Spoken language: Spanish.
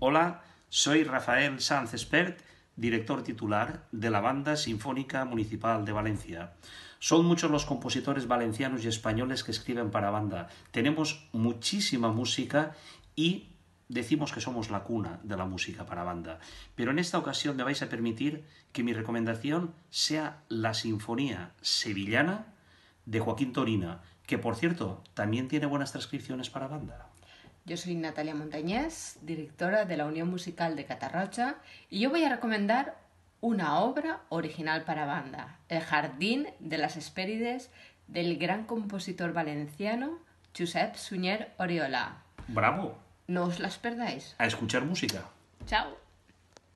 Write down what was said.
Hola, soy Rafael Sanz Espert, director titular de la Banda Sinfónica Municipal de Valencia. Son muchos los compositores valencianos y españoles que escriben para banda. Tenemos muchísima música y decimos que somos la cuna de la música para banda. Pero en esta ocasión me vais a permitir que mi recomendación sea la Sinfonía Sevillana de Joaquín Torina, que por cierto también tiene buenas transcripciones para banda. Yo soy Natalia Montañés, directora de la Unión Musical de Catarrocha, y yo voy a recomendar una obra original para banda, El Jardín de las Hespérides del gran compositor valenciano Josep Suñer Oriola. ¡Bravo! No os las perdáis. A escuchar música. Chao.